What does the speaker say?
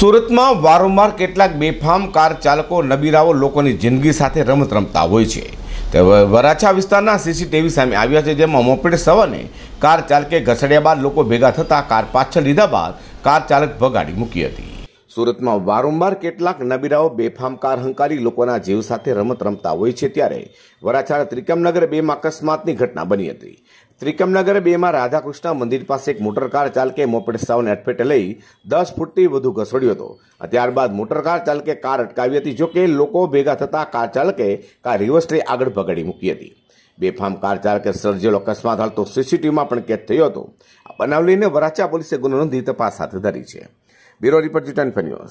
સુરતમાં વારંવાર કેટલાક બેફામ કાર ચાલકો નબીરાઓ લોકોની જિંદગી સાથે રમત રમતા હોય છે વરાછા વિસ્તારના સીસીટીવી સામે આવ્યા છે જેમાં મોપેડ સવાને કાર ચાલકે ઘસડ્યા બાદ લોકો ભેગા થતાં કાર પાછળ લીધા બાદ કાર ચાલક ભગાડી મૂકી હતી સુરતમાં વારંવાર કેટલાક નબીરાઓ બેફામ કાર હંકારી લોકોના જીવ સાથે રમત રમતા હોય છે ત્યારે વરાછાના ત્રિકમનગર બેમાં અકસ્માતની ઘટના બની હતી ત્રિકમનગર બેમાં રાધાકૃષ્ણ મંદિર પાસે એક મોટરકાર ચાલકે મોપેડ સાવને અટફેટે લઈ દસ ફૂટથી વધુ ઘસડ્યો હતો ત્યારબાદ મોટરકાર ચાલકે કાર અટકાવી હતી જોકે લોકો ભેગા થતાં કાર ચાલકે કાર રિવર્સથી આગળ ભગાડી મૂકી હતી બેફામ કાર ચાલકે સર્જેલો અકસ્માત હાલ તો સીસીટીવીમાં પણ કેદ થયો હતો બનાવ લઈને વરાછા પોલીસે ગુનો નોંધી તપાસ હાથ ધરી છે bureau report return for news